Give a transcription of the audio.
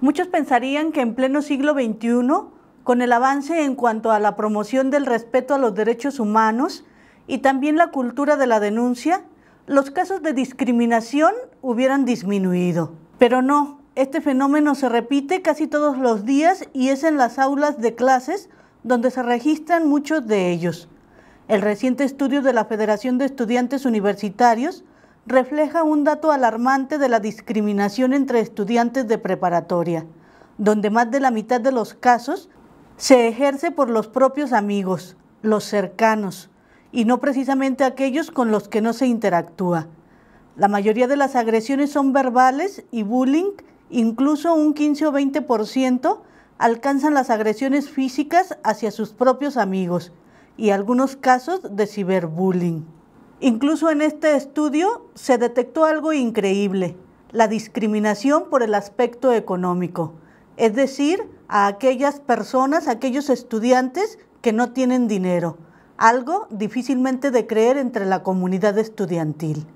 Muchos pensarían que en pleno siglo XXI, con el avance en cuanto a la promoción del respeto a los derechos humanos y también la cultura de la denuncia, los casos de discriminación hubieran disminuido. Pero no, este fenómeno se repite casi todos los días y es en las aulas de clases donde se registran muchos de ellos. El reciente estudio de la Federación de Estudiantes Universitarios refleja un dato alarmante de la discriminación entre estudiantes de preparatoria, donde más de la mitad de los casos se ejerce por los propios amigos, los cercanos, y no precisamente aquellos con los que no se interactúa. La mayoría de las agresiones son verbales y bullying, incluso un 15 o 20% alcanzan las agresiones físicas hacia sus propios amigos y algunos casos de ciberbullying. Incluso en este estudio se detectó algo increíble, la discriminación por el aspecto económico, es decir, a aquellas personas, aquellos estudiantes que no tienen dinero, algo difícilmente de creer entre la comunidad estudiantil.